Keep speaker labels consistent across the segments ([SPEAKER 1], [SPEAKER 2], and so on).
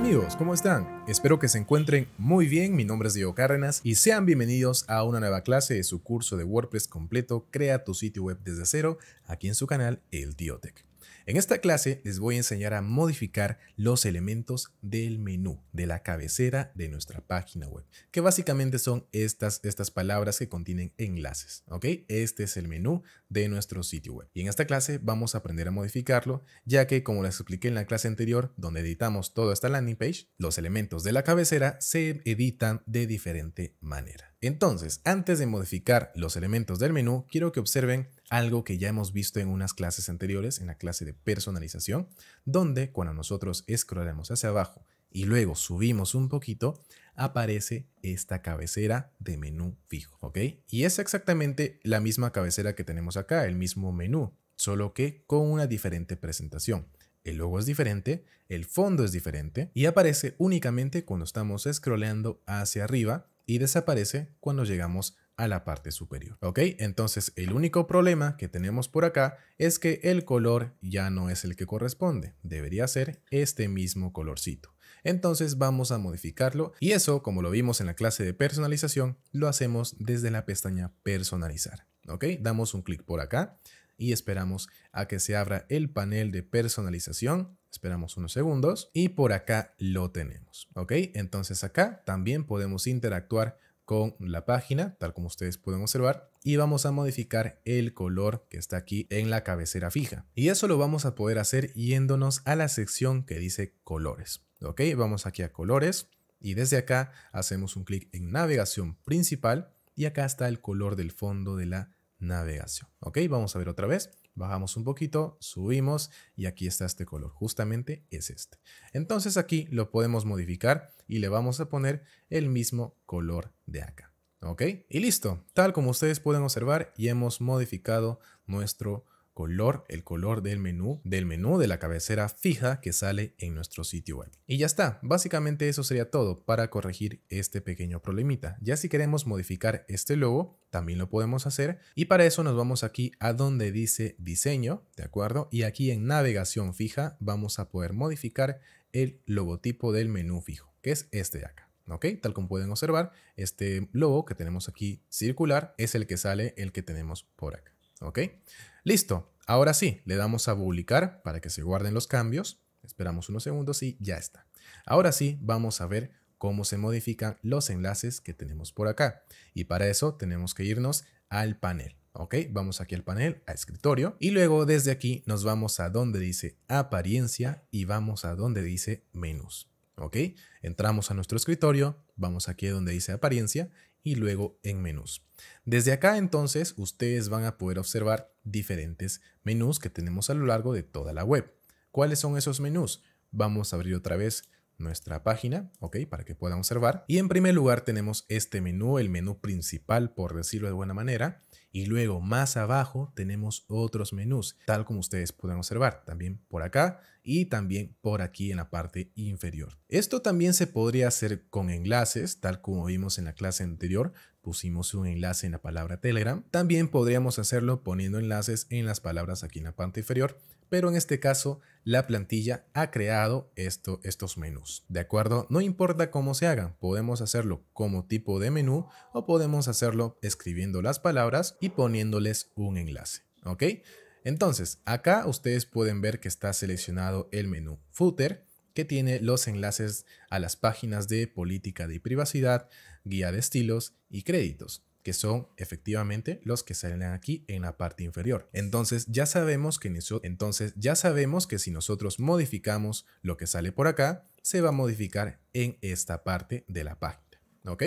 [SPEAKER 1] amigos? ¿Cómo están? Espero que se encuentren muy bien, mi nombre es Diego Cárdenas y sean bienvenidos a una nueva clase de su curso de WordPress completo Crea tu sitio web desde cero, aquí en su canal El Diotec. En esta clase les voy a enseñar a modificar los elementos del menú, de la cabecera de nuestra página web, que básicamente son estas, estas palabras que contienen enlaces, ¿ok? Este es el menú de nuestro sitio web. Y en esta clase vamos a aprender a modificarlo, ya que como les expliqué en la clase anterior, donde editamos toda esta landing page, los elementos de la cabecera se editan de diferente manera. Entonces, antes de modificar los elementos del menú, quiero que observen algo que ya hemos visto en unas clases anteriores, en la clase de personalización, donde cuando nosotros scrollamos hacia abajo y luego subimos un poquito, aparece esta cabecera de menú fijo, ¿ok? Y es exactamente la misma cabecera que tenemos acá, el mismo menú, solo que con una diferente presentación. El logo es diferente, el fondo es diferente y aparece únicamente cuando estamos scrolleando hacia arriba y desaparece cuando llegamos a la parte superior. ¿Ok? Entonces el único problema que tenemos por acá es que el color ya no es el que corresponde. Debería ser este mismo colorcito. Entonces vamos a modificarlo y eso, como lo vimos en la clase de personalización, lo hacemos desde la pestaña personalizar. ¿Ok? Damos un clic por acá y esperamos a que se abra el panel de personalización Esperamos unos segundos y por acá lo tenemos, ¿ok? Entonces acá también podemos interactuar con la página, tal como ustedes pueden observar, y vamos a modificar el color que está aquí en la cabecera fija. Y eso lo vamos a poder hacer yéndonos a la sección que dice colores, ¿ok? Vamos aquí a colores y desde acá hacemos un clic en navegación principal y acá está el color del fondo de la navegación, ¿ok? Vamos a ver otra vez. Bajamos un poquito, subimos y aquí está este color. Justamente es este. Entonces aquí lo podemos modificar y le vamos a poner el mismo color de acá. ¿Ok? Y listo. Tal como ustedes pueden observar, y hemos modificado nuestro color, el color del menú, del menú de la cabecera fija que sale en nuestro sitio web. Y ya está, básicamente eso sería todo para corregir este pequeño problemita. Ya si queremos modificar este logo, también lo podemos hacer y para eso nos vamos aquí a donde dice diseño, ¿de acuerdo? Y aquí en navegación fija vamos a poder modificar el logotipo del menú fijo, que es este de acá. ¿ok? Tal como pueden observar, este logo que tenemos aquí circular es el que sale, el que tenemos por acá. ¿Ok? Listo. Ahora sí, le damos a publicar para que se guarden los cambios. Esperamos unos segundos y ya está. Ahora sí, vamos a ver cómo se modifican los enlaces que tenemos por acá. Y para eso tenemos que irnos al panel. ¿ok? Vamos aquí al panel, a escritorio, y luego desde aquí nos vamos a donde dice apariencia y vamos a donde dice menús, ¿ok? Entramos a nuestro escritorio, vamos aquí donde dice apariencia y luego en menús. Desde acá entonces ustedes van a poder observar diferentes menús que tenemos a lo largo de toda la web. ¿Cuáles son esos menús? Vamos a abrir otra vez nuestra página, ¿ok? Para que puedan observar. Y en primer lugar tenemos este menú, el menú principal, por decirlo de buena manera. Y luego más abajo tenemos otros menús, tal como ustedes pueden observar, también por acá y también por aquí en la parte inferior. Esto también se podría hacer con enlaces, tal como vimos en la clase anterior, pusimos un enlace en la palabra Telegram. También podríamos hacerlo poniendo enlaces en las palabras aquí en la parte inferior, pero en este caso la plantilla ha creado esto, estos menús. ¿De acuerdo? No importa cómo se hagan, podemos hacerlo como tipo de menú o podemos hacerlo escribiendo las palabras y poniéndoles un enlace. ¿Ok? Entonces, acá ustedes pueden ver que está seleccionado el menú footer que tiene los enlaces a las páginas de política de privacidad, guía de estilos y créditos que son efectivamente los que salen aquí en la parte inferior. Entonces ya sabemos que, entonces ya sabemos que si nosotros modificamos lo que sale por acá, se va a modificar en esta parte de la página. ¿Ok?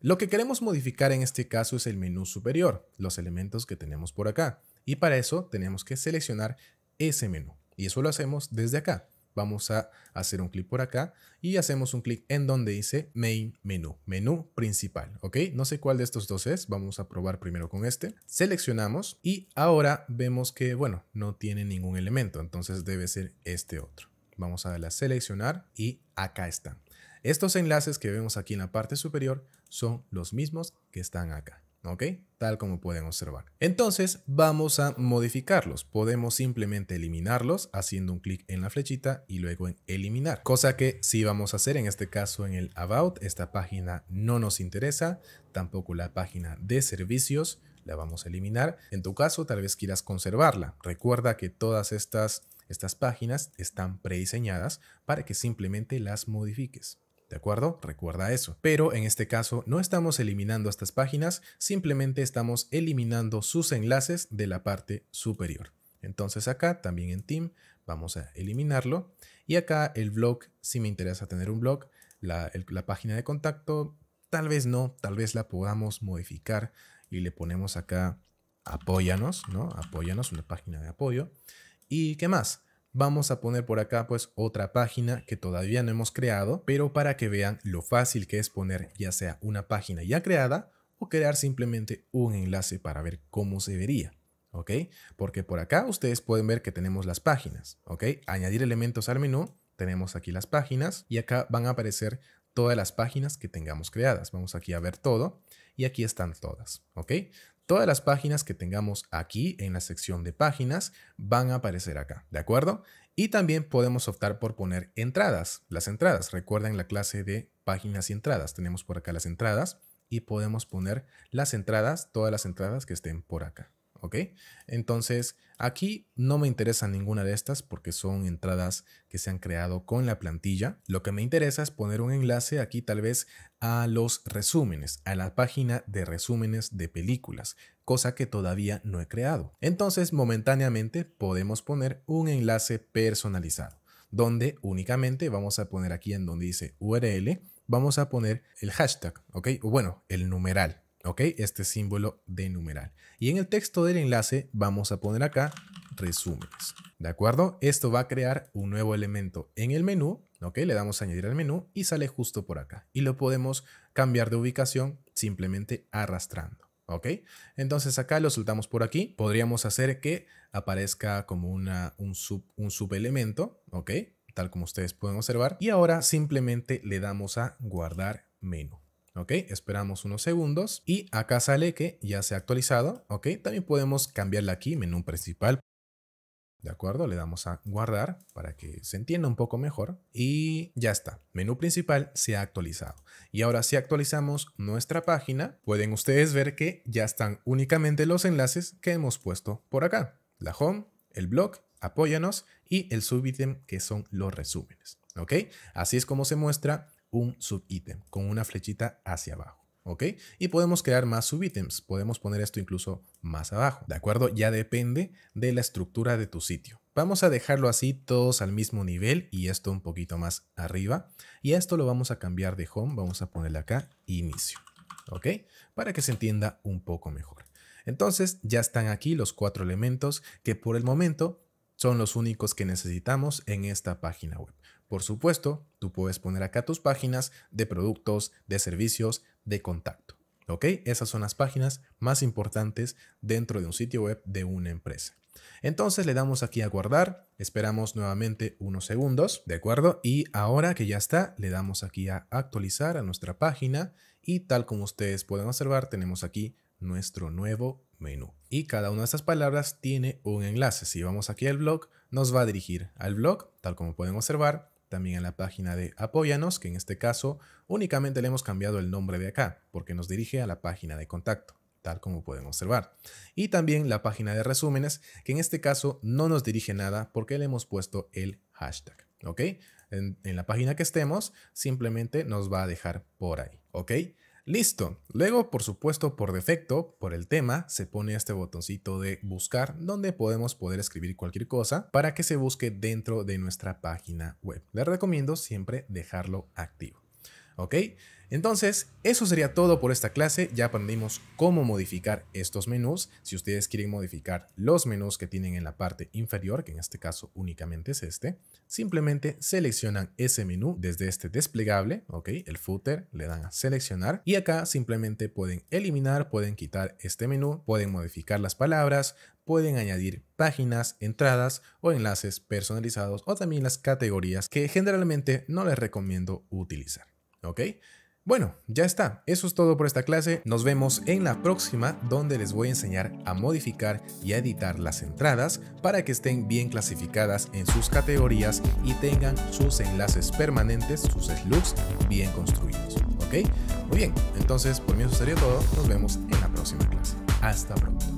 [SPEAKER 1] Lo que queremos modificar en este caso es el menú superior, los elementos que tenemos por acá. Y para eso tenemos que seleccionar ese menú. Y eso lo hacemos desde acá. Vamos a hacer un clic por acá y hacemos un clic en donde dice Main Menú, menú principal, ¿ok? No sé cuál de estos dos es, vamos a probar primero con este. Seleccionamos y ahora vemos que, bueno, no tiene ningún elemento, entonces debe ser este otro. Vamos a darle a seleccionar y acá están. Estos enlaces que vemos aquí en la parte superior son los mismos que están acá. ¿ok? Tal como pueden observar. Entonces vamos a modificarlos. Podemos simplemente eliminarlos haciendo un clic en la flechita y luego en eliminar. Cosa que sí vamos a hacer en este caso en el About. Esta página no nos interesa, tampoco la página de servicios la vamos a eliminar. En tu caso, tal vez quieras conservarla. Recuerda que todas estas, estas páginas están prediseñadas para que simplemente las modifiques. ¿De acuerdo? Recuerda eso. Pero en este caso no estamos eliminando estas páginas, simplemente estamos eliminando sus enlaces de la parte superior. Entonces acá también en Team vamos a eliminarlo. Y acá el blog, si me interesa tener un blog, la, página de contacto, tal vez no, tal vez la podamos modificar y le ponemos acá apóyanos, ¿no? Apóyanos, una página de apoyo. ¿Y qué más? vamos a poner por acá pues otra página que todavía no hemos creado, pero para que vean lo fácil que es poner ya sea una página ya creada o crear simplemente un enlace para ver cómo se vería. ¿Ok? Porque por acá ustedes pueden ver que tenemos las páginas. ¿Ok? Añadir elementos al menú. Tenemos aquí las páginas y acá van a aparecer todas las páginas que tengamos creadas. Vamos aquí a ver todo y aquí están todas, ¿ok? Todas las páginas que tengamos aquí en la sección de páginas van a aparecer acá, ¿de acuerdo? Y también podemos optar por poner entradas, las entradas. Recuerden la clase de páginas y entradas. Tenemos por acá las entradas y podemos poner las entradas, todas las entradas que estén por acá. ¿ok? Entonces, aquí no me interesa ninguna de estas porque son entradas que se han creado con la plantilla. Lo que me interesa es poner un enlace aquí tal vez a los resúmenes, a la página de resúmenes de películas, cosa que todavía no he creado. Entonces, momentáneamente podemos poner un enlace personalizado, donde únicamente vamos a poner aquí en donde dice URL, vamos a poner el hashtag, ¿ok? O bueno, el numeral ¿Ok? Este símbolo de numeral. Y en el texto del enlace vamos a poner acá resúmenes. ¿De acuerdo? Esto va a crear un nuevo elemento en el menú. ¿Ok? Le damos a añadir al menú y sale justo por acá. Y lo podemos cambiar de ubicación simplemente arrastrando. ¿Ok? Entonces acá lo soltamos por aquí. Podríamos hacer que aparezca como un, sub, un subelemento. ¿Ok? Tal como ustedes pueden observar. Y ahora simplemente le damos a guardar menú. ¿ok? Esperamos unos segundos y acá sale que ya se ha actualizado, ¿ok? También podemos cambiarla aquí, menú principal, ¿de acuerdo? Le damos a guardar para que se entienda un poco mejor y ya está, menú principal se ha actualizado. Y ahora si actualizamos nuestra página, pueden ustedes ver que ya están únicamente los enlaces que hemos puesto por acá, la home, el blog, apóyanos y el subitem que son los resúmenes. ¿Ok? Así es como se muestra un subítem con una flechita hacia abajo. ¿Ok? Y podemos crear más subítems. Podemos poner esto incluso más abajo. ¿De acuerdo? Ya depende de la estructura de tu sitio. Vamos a dejarlo así todos al mismo nivel y esto un poquito más arriba. Y esto lo vamos a cambiar de home. Vamos a ponerle acá inicio. ¿Ok? Para que se entienda un poco mejor. Entonces ya están aquí los cuatro elementos que por el momento son los únicos que necesitamos en esta página web. Por supuesto, tú puedes poner acá tus páginas de productos, de servicios, de contacto. ¿Ok? Esas son las páginas más importantes dentro de un sitio web de una empresa. Entonces le damos aquí a guardar, esperamos nuevamente unos segundos, ¿de acuerdo? Y ahora que ya está, le damos aquí a actualizar a nuestra página y tal como ustedes pueden observar, tenemos aquí nuestro nuevo menú. Y cada una de estas palabras tiene un enlace. Si vamos aquí al blog, nos va a dirigir al blog, tal como pueden observar, también en la página de Apóyanos, que en este caso únicamente le hemos cambiado el nombre de acá, porque nos dirige a la página de contacto tal como pueden observar. Y también la página de resúmenes, que en este caso no nos dirige nada porque le hemos puesto el hashtag, ¿ok? En, en la página que estemos, simplemente nos va a dejar por ahí, ¿ok? Listo. Luego, por supuesto, por defecto, por el tema, se pone este botoncito de buscar donde podemos poder escribir cualquier cosa para que se busque dentro de nuestra página web. Les recomiendo siempre dejarlo activo. ¿Ok? Entonces, eso sería todo por esta clase. Ya aprendimos cómo modificar estos menús. Si ustedes quieren modificar los menús que tienen en la parte inferior, que en este caso únicamente es este, simplemente seleccionan ese menú desde este desplegable, ¿ok? El footer, le dan a seleccionar y acá simplemente pueden eliminar, pueden quitar este menú, pueden modificar las palabras, pueden añadir páginas, entradas o enlaces personalizados o también las categorías que generalmente no les recomiendo utilizar. ¿ok? Bueno, ya está, eso es todo por esta clase, nos vemos en la próxima donde les voy a enseñar a modificar y a editar las entradas para que estén bien clasificadas en sus categorías y tengan sus enlaces permanentes, sus slugs bien construidos, ¿ok? Muy bien, entonces por mí eso sería todo, nos vemos en la próxima clase. Hasta pronto.